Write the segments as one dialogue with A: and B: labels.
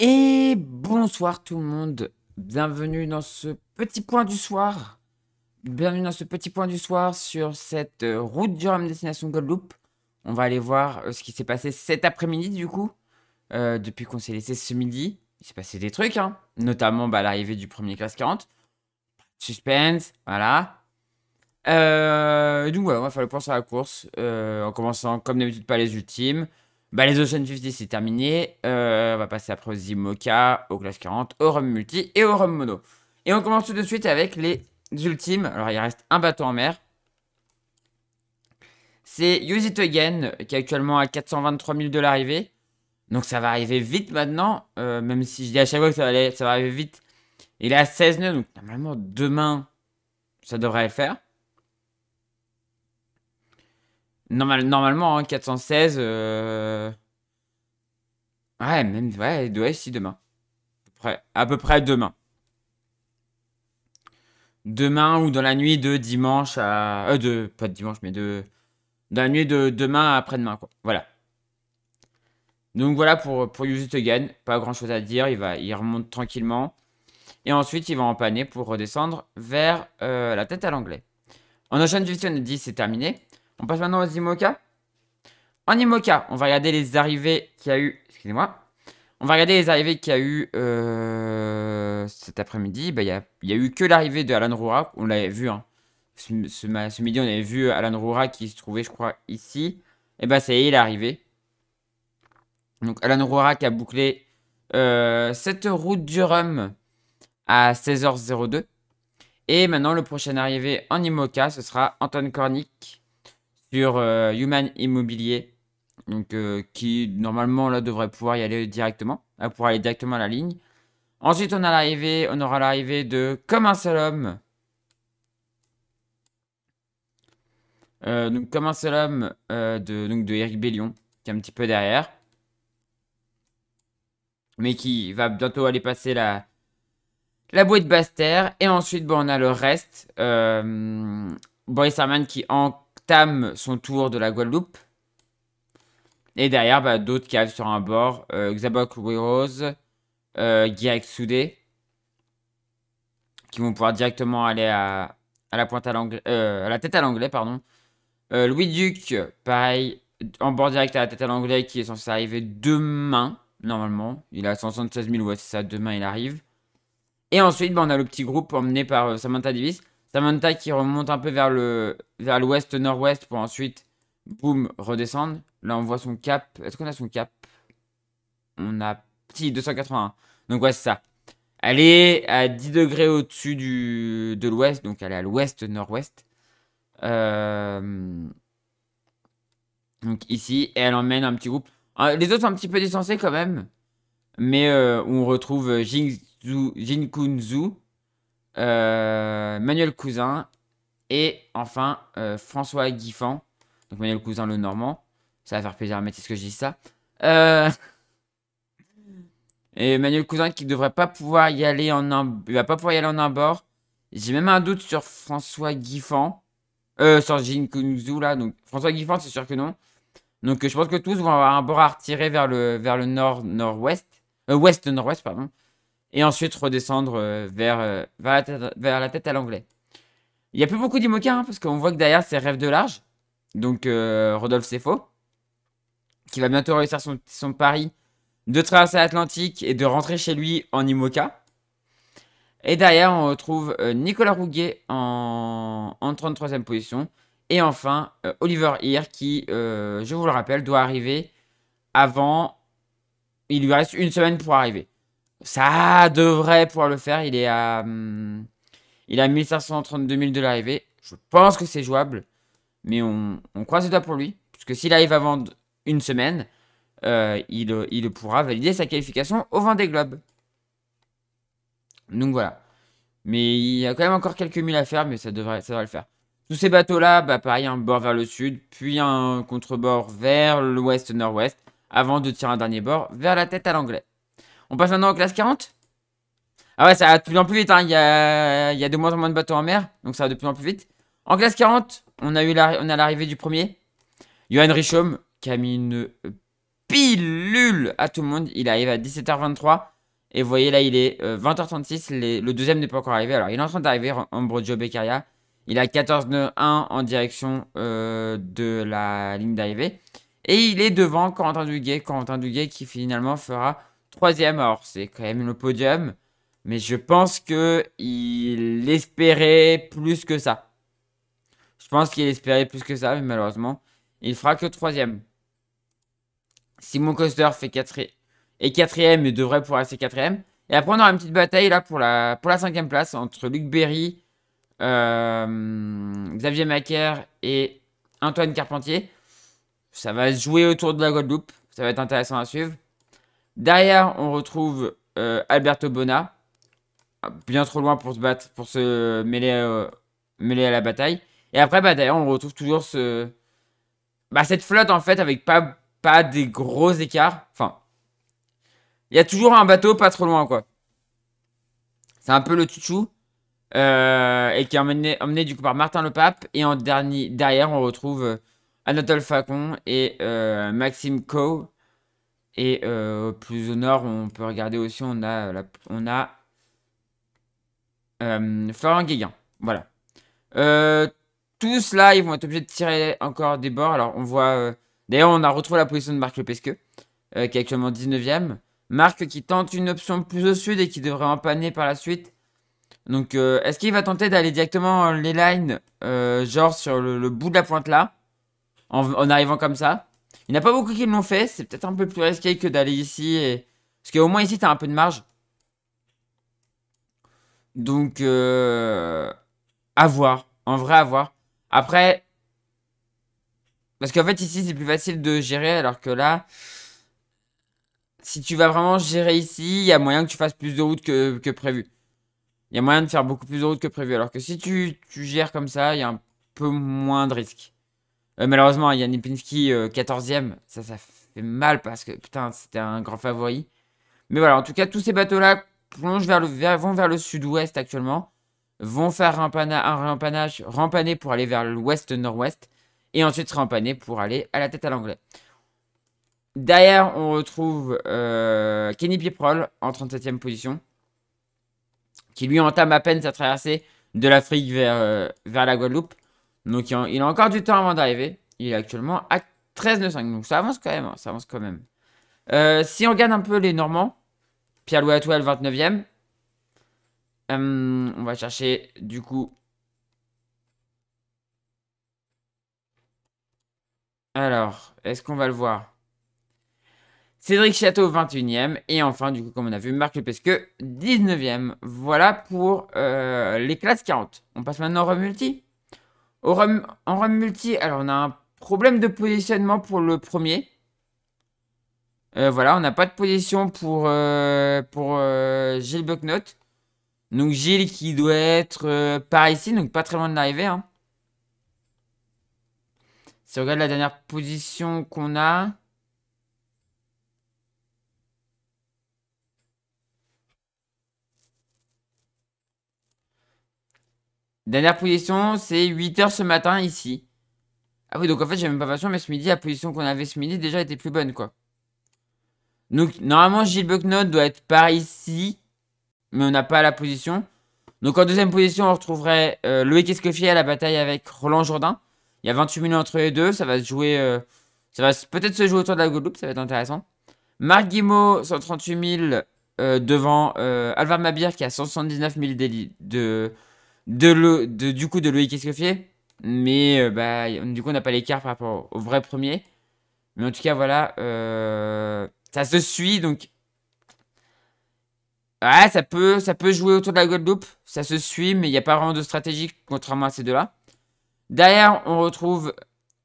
A: Et bonsoir tout le monde, bienvenue dans ce petit point du soir. Bienvenue dans ce petit point du soir sur cette euh, route du Rhum Destination Guadeloupe. On va aller voir euh, ce qui s'est passé cet après-midi du coup, euh, depuis qu'on s'est laissé ce midi. Il s'est passé des trucs, hein. notamment bah, l'arrivée du premier classe 40. Suspense, voilà. donc voilà, on va faire le point sur la course, en commençant comme d'habitude par les ultimes. Bah, les Ocean 50, c'est terminé. Euh, on va passer après aux Zimoka, au class 40, au Rum Multi et au Rum Mono. Et on commence tout de suite avec les ultimes. Alors, il reste un bateau en mer. C'est Use It Again, qui est actuellement à 423 000 de l'arrivée. Donc, ça va arriver vite maintenant. Euh, même si je dis à chaque fois que ça va, ça va arriver vite. Il est à 16 nœuds, donc normalement, demain, ça devrait le faire normalement, 416. Hein, euh, ouais, même. Ouais, si demain. À peu près, demain. Demain ou dans la nuit de dimanche à. Euh, pas de dimanche, mais de. Dans la nuit de demain à après-demain, quoi. Voilà. Donc voilà pour, pour Use It Again. Pas grand chose à dire. Il, va, il remonte tranquillement. Et ensuite, il va empanner pour redescendre vers euh, la tête à l'anglais. En Ocean Division on a c'est terminé. On passe maintenant aux IMOCA. En IMOCA, on va regarder les arrivées qu'il y a eu. Excusez-moi. On va regarder les arrivées qu'il y a eu euh, cet après-midi. Bah, il n'y a, y a, eu que l'arrivée de Alan Roura. On l'avait vu. Hein. Ce, midi, on avait vu Alan Roura qui se trouvait, je crois, ici. Et bah, c'est il est arrivé. Donc, Alan Roura qui a bouclé euh, cette route du Rhum à 16h02. Et maintenant, le prochain arrivé en IMOCA, ce sera Anton Kornik sur euh, Human Immobilier, donc, euh, qui normalement là devrait pouvoir y aller directement, euh, pour aller directement à la ligne. Ensuite, on, a on aura l'arrivée de Comme un seul homme. donc, Comme un seul homme de, donc, de Eric Bellion, qui est un petit peu derrière. Mais qui va bientôt aller passer la, la bouée de Bastère. Et ensuite, bon, on a le reste. Boris Herman qui, en, Tam, son tour de la Guadeloupe. Et derrière, bah, d'autres qui arrivent sur un bord. Euh, louis Rose, euh, Soudé. Qui vont pouvoir directement aller à, la, pointe euh, à, la tête à l'anglais. pardon. Euh, louis Duc, pareil, en bord direct à la tête à l'anglais, qui est censé arriver demain, normalement. Il a 176 000, ouais, c'est ça, demain il arrive. Et ensuite, bah, on a le petit groupe emmené par euh, Samantha Davis. Samantha qui remonte un peu vers le vers l'ouest nord-ouest pour ensuite boum redescendre. Là on voit son cap. Est-ce qu'on a son cap On a petit 281. Donc ouais c'est ça. Elle est à 10 degrés au-dessus de l'ouest, donc elle est à l'ouest nord-ouest. Euh, donc ici et elle emmène un petit groupe. Euh, les autres sont un petit peu distancés quand même, mais euh, on retrouve Jin euh, Manuel Cousin et enfin euh, François Guiffant. Donc Manuel Cousin, le Normand. Ça va faire plaisir à ce que je dis ça. Euh, et Manuel Cousin qui ne devrait pas pouvoir y aller en un... va pas pouvoir y aller en un bord. J'ai même un doute sur François Guiffant. sur Jin là. Donc, François Guiffant, c'est sûr que non. Donc, je pense que tous vont avoir un bord à retirer vers le, vers le nord-nord-ouest. ouest-nord-ouest, pardon et ensuite redescendre euh, vers, euh, vers, la, tête, à l'anglais. Il n'y a plus beaucoup d'Imoca, hein, parce qu'on voit que derrière, c'est rêve de large. Donc, euh, Rodolphe faux qui va bientôt réussir son, son pari de traverser l'Atlantique et de rentrer chez lui en Imoca. Et derrière, on retrouve Nicolas Rouguet en, 33e position. Et enfin, Oliver Heer, qui, je vous le rappelle, doit arriver avant. Il lui reste une semaine pour arriver. Ça devrait pouvoir le faire. Il est à, hum, il a 1532 000 de l'arrivée. Je pense que c'est jouable. Mais on, on, croise les doigts pour lui. Parce que s'il arrive à vendre une semaine, euh, il, il, pourra valider sa qualification au Vendée Globe. Donc voilà. Mais il y a quand même encore quelques milles à faire, mais ça devrait, ça le faire. Tous ces bateaux-là, bah pareil, un bord vers le sud, puis un contre-bord vers l'ouest-nord-ouest, avant de tirer un dernier bord vers la tête à l'anglais. On passe maintenant en classe 40 Ah ouais, ça va de plus en plus vite, hein. il, y a, de moins en moins de bateaux en mer, donc ça va de plus en plus vite. En classe 40, on a eu l'arrivée du premier. Johan Richaume, qui a mis une euh, pilule à tout le monde. Il arrive à 17h23. Et vous voyez là, il est 20h36. Euh, le deuxième n'est pas encore arrivé. Alors, il est en train d'arriver, Ambrogio Beccaria. Il a 14-1 en direction euh, de la ligne d'arrivée. Et il est devant Quentin Duguay. Quentin Duguay qui finalement fera troisième, alors c'est quand même le podium, mais je pense que il espérait plus que ça. Je pense qu'il espérait plus que ça, mais malheureusement, il fera que troisième. Simon Coster fait quatrième est quatrième il devrait pouvoir rester quatrième. Et après, on aura une petite bataille là pour la, pour la cinquième place entre Luc Berry, euh, Xavier Macker et Antoine Carpentier. Ça va se jouer autour de la Guadeloupe. Ça va être intéressant à suivre. Derrière, on retrouve euh, Alberto Bona, bien trop loin pour se battre, pour se mêler, euh, à la bataille. Et après, bah, d'ailleurs, on retrouve toujours ce... Bah, cette flotte, en fait, avec pas, pas des gros écarts. Enfin, il y a toujours un bateau pas trop loin, quoi. C'est un peu le tutu. Euh, et qui est emmené, du coup par Martin Le Pape. Et en dernier, derrière, on retrouve Anatole Facon et Maxime Coe et euh, plus au nord, on peut regarder aussi, on a, Florent euh, on a euh, Voilà. tous là, ils vont être obligés de tirer encore des bords. Alors, on voit. D'ailleurs, on a retrouvé la position de Marc Le qui est actuellement 19ème. Marc qui tente une option plus au sud et qui devrait empanner par la suite. Donc, est-ce qu'il va tenter d'aller directement les lines, genre sur le, bout de la pointe là, en, arrivant comme ça il n'y a pas beaucoup qui l'ont fait. C'est peut-être un peu plus risqué que d'aller ici. Et... Parce qu'au moins ici, tu as un peu de marge. Donc, euh, à voir. En vrai, à voir. Après, parce qu'en fait, ici, c'est plus facile de gérer, alors que là, si tu vas vraiment gérer ici, il y a moyen que tu fasses plus de routes que, prévu. Il y a moyen de faire beaucoup plus de routes que prévu. Alors que si tu, tu gères comme ça, il y a un peu moins de risques. Euh, malheureusement, Yannick Pinsky, 14e, euh, ça, ça fait mal parce que, putain, c'était un grand favori. Mais voilà, en tout cas, tous ces bateaux-là plongent vers le, vont vers le sud-ouest actuellement, vont faire un rampanage, rampaner pour aller vers l'ouest-nord-ouest, et ensuite rampaner pour aller à la tête à l'anglais. Derrière, on retrouve euh, Kenny Piprol en 37e position, qui lui entame à peine sa traversée de l'Afrique vers la Guadeloupe. Donc il a encore du temps avant d'arriver. Il est actuellement à 13 Donc ça avance quand même. Hein, ça avance quand même. Euh, si on regarde un peu les Normands, Pierre Louis Atouel, 29e. Hum, on va chercher du coup. Alors, est-ce qu'on va le voir Cédric Château, 21e. Et enfin, du coup, comme on a vu, Marc Lepesque, 19e. Voilà pour euh, les classes 40. On passe maintenant au remulti en run multi, alors on a un problème de positionnement pour le premier. Euh, voilà, on n'a pas de position pour, euh, pour euh, Gilles Donc Gilles qui doit être par ici, donc pas très loin de l'arrivée. Hein. Si on regarde la dernière position qu'on a... Dernière position, c'est 8h ce matin ici. Ah oui, donc en fait, j'avais même pas l'impression, mais ce midi, la position qu'on avait ce midi déjà était plus bonne, quoi. Donc, normalement, Gilles Bucknot doit être par ici, mais on n'a pas la position. Donc, en deuxième position, on retrouverait euh, Loïc Escoffier à la bataille avec Roland Jourdain. Il y a 28 minutes entre les deux, ça va se jouer... Euh, ça va peut-être se jouer autour de la Guadeloupe, ça va être intéressant. Marc Guimau, 138 000 euh, devant Alvar Mabir qui a 179 000 de, de, le, du coup de Loïc Escoffier. Mais euh, bah, du coup, on n'a pas l'écart par rapport au, vrai premier. Mais en tout cas, voilà. Euh, ça se suit, donc. Ah, ça peut, ça peut jouer autour de la Guadeloupe. Ça se suit, mais il n'y a pas vraiment de stratégie, contrairement à ces deux-là. Derrière, on retrouve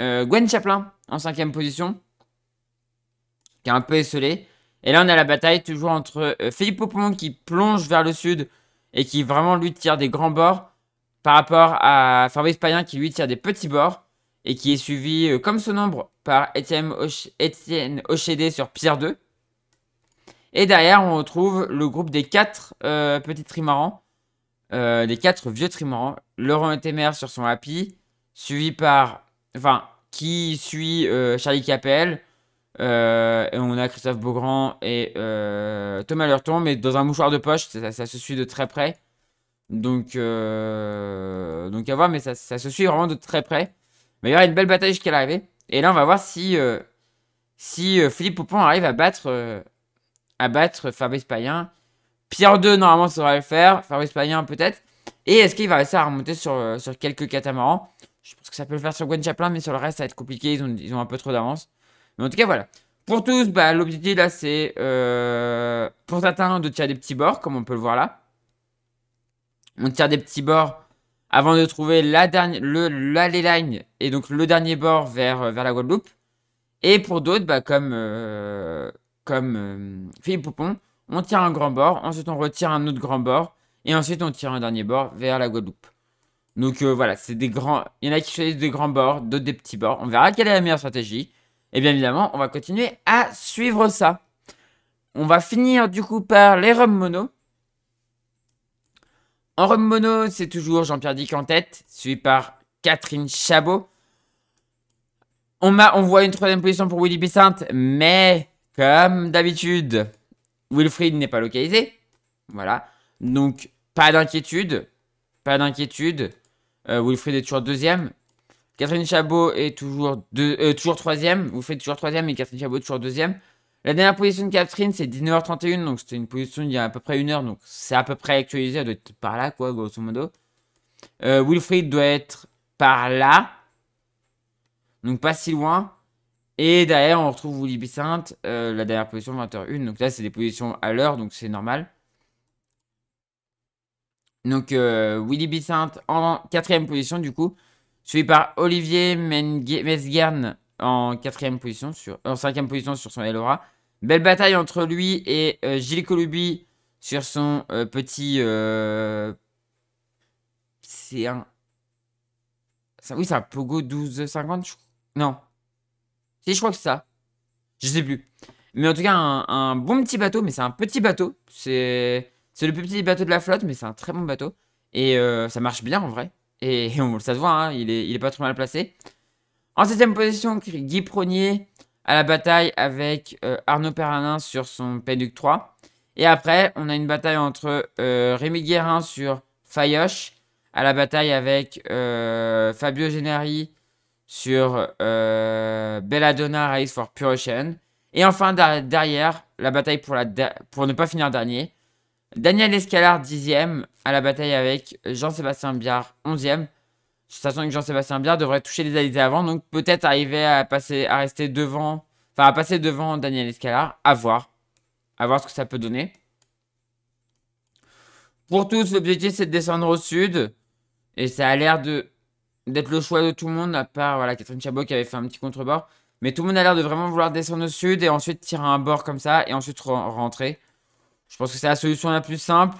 A: euh, Gwen Chaplin en cinquième position, qui est un peu esselé. Et là, on a la bataille toujours entre Philippe Popon qui plonge vers le sud et qui vraiment lui tire des grands bords par rapport à Fabrice Payen qui lui tire des petits bords et qui est suivi euh, comme son nombre par Etienne Ochéde sur Pierre 2. Et derrière, on retrouve le groupe des quatre euh, petits trimarans, euh, des 4 vieux trimarans. Laurent Étémère sur son Happy, suivi par. Enfin, qui suit Charlie Capel. et on a Christophe Beaugrand et Thomas Lurton, mais dans un mouchoir de poche, ça se suit de très près. Donc, euh, donc à voir, mais ça, se suit vraiment de très près. Mais il y aura une belle bataille jusqu'à l'arrivée. Et là, on va voir si, euh, si euh, Philippe Poupon arrive à battre, à battre Fabrice Payen. Pierre 2, normalement, ça devrait le faire. Fabrice Payen, peut-être. Et est-ce qu'il va réussir à remonter sur, sur quelques catamarans Je pense que ça peut le faire sur Gwen Chaplin, mais sur le reste, ça va être compliqué. Ils ont, un peu trop d'avance. Mais en tout cas, voilà. Pour tous, bah, l'objectif là, c'est pour certains de tirer des petits bords, comme on peut le voir là. On tire des petits bords avant de trouver la dernière, line et donc le dernier bord vers, euh, vers la Guadeloupe. Et pour d'autres, bah, comme, euh, comme euh, Philippe Poupon, on tire un grand bord, ensuite on retire un autre grand bord, et ensuite on tire un dernier bord vers la Guadeloupe. Donc voilà, c'est des grands. Il y en a qui choisissent des grands bords, d'autres des petits bords. On verra quelle est la meilleure stratégie. Et bien évidemment, on va continuer à suivre ça. On va finir du coup par les rums mono. En robe mono, c'est toujours Jean-Pierre Dick en tête, suivi par Catherine Chabot. On, voit une troisième position pour Willy Bissint, mais comme d'habitude, Wilfried n'est pas localisé. Voilà. Donc, pas d'inquiétude. Pas d'inquiétude. Euh, Wilfried est toujours deuxième. Catherine Chabot est toujours, euh, toujours troisième. Wilfried toujours troisième et Catherine Chabot toujours deuxième. La dernière position de Catherine, c'est 19h31, donc c'était une position il y a à peu près une heure, donc c'est à peu près actualisé, elle doit être par là, quoi, grosso modo. Euh, Wilfried doit être par là, donc pas si loin. Et derrière, on retrouve Willy Bicinte, euh, la dernière position, 20h01, donc là, c'est des positions à l'heure, donc c'est normal. Donc euh, Willy Bicinte en quatrième position, du coup, suivi par Olivier Mesguern en quatrième position, sur, en cinquième position sur son Elora. Belle bataille entre lui et euh, Gilles Colubi sur son euh, petit... Euh, c'est un... Ça, oui, c'est un Pogo 1250, je... Non. Si, je crois que c'est ça. Je sais plus. Mais en tout cas, un, bon petit bateau, mais c'est un petit bateau. C'est le plus petit bateau de la flotte, mais c'est un très bon bateau. Et ça marche bien en vrai. Et, on, ça se voit, hein, il, est, pas trop mal placé. En septième position, Guy Pronier, à la bataille avec euh, Arnaud Perrin sur son Pénuc 3. Et après, on a une bataille entre euh, Rémi Guérin sur Fayoche, à la bataille avec euh, Fabio Genari sur Belladonna Race for Purochen. Et enfin, derrière, la bataille pour, la pour ne pas finir dernier. Daniel Escalard, 10 à la bataille avec Jean-Sébastien Biard, 11e sachant que Jean-Sébastien Biard devrait toucher les alizés avant, donc peut-être arriver à passer, à rester devant, enfin à passer devant Daniel Escalar, à voir, à voir ce que ça peut donner. Pour tous, l'objectif c'est de descendre au sud, et ça a l'air d'être le choix de tout le monde, à part voilà Catherine Chabot qui avait fait un petit contrebord, mais tout le monde a l'air de vraiment vouloir descendre au sud et ensuite tirer un bord comme ça et ensuite rentrer. Je pense que c'est la solution la plus simple.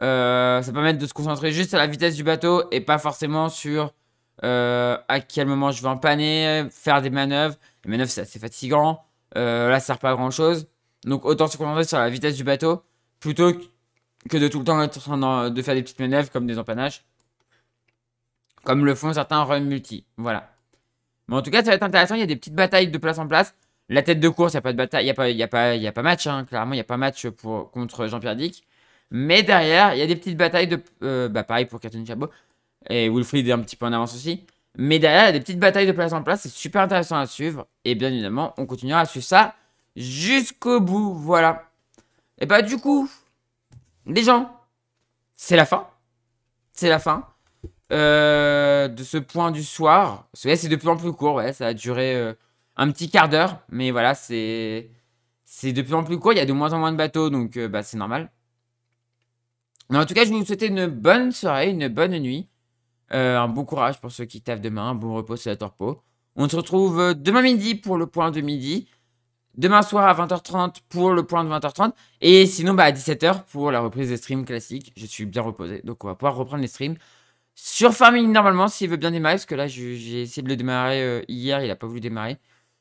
A: Euh, ça permet de se concentrer juste sur la vitesse du bateau et pas forcément sur euh, à quel moment je vais empanner, faire des manœuvres. Les manœuvres, c'est assez fatigant. Euh, là, ça sert pas à grand chose. Donc, autant se concentrer sur la vitesse du bateau plutôt que de tout le temps être en train de faire des petites manœuvres comme des empannages. Comme le font certains run multi. Voilà. Mais en tout cas, ça va être intéressant. Il y a des petites batailles de place en place. La tête de course, il n'y a pas de bataille. Il n'y a, pas, a, a pas match, hein. clairement. Il n'y a pas match pour, contre Jean-Pierre Dick. Mais derrière, il y a des petites batailles de. Euh, bah, pareil pour Catherine Chabot. Et Wilfried est un petit peu en avance aussi. Mais derrière, il y a des petites batailles de place en place. C'est super intéressant à suivre. Et bien évidemment, on continuera à suivre ça jusqu'au bout. Voilà. Et bah, du coup, les gens, c'est la fin. C'est la fin. Euh, de ce point du soir. c'est de plus en plus court. Ouais, ça a duré euh, un petit quart d'heure. Mais voilà, c'est. C'est de plus en plus court. Il y a de moins en moins de bateaux. Donc, bah, c'est normal en tout cas, je vais vous souhaiter une bonne soirée, une bonne nuit. Euh, un bon courage pour ceux qui taffent demain, un bon repos sur la torpo. On se retrouve euh, demain midi pour le point de midi. Demain soir à 20h30 pour le point de 20h30. Et sinon, bah, à 17h pour la reprise des streams classiques. Je suis bien reposé, donc on va pouvoir reprendre les streams. Sur Farming, normalement, s'il veut bien démarrer, parce que là, j'ai essayé de le démarrer euh, hier, il n'a pas voulu démarrer.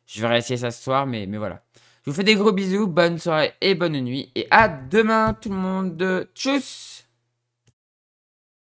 A: Je vais réessayer ça ce soir, mais, mais voilà. Je vous fais des gros bisous, bonne soirée et bonne nuit. Et à demain tout le monde. Tchuss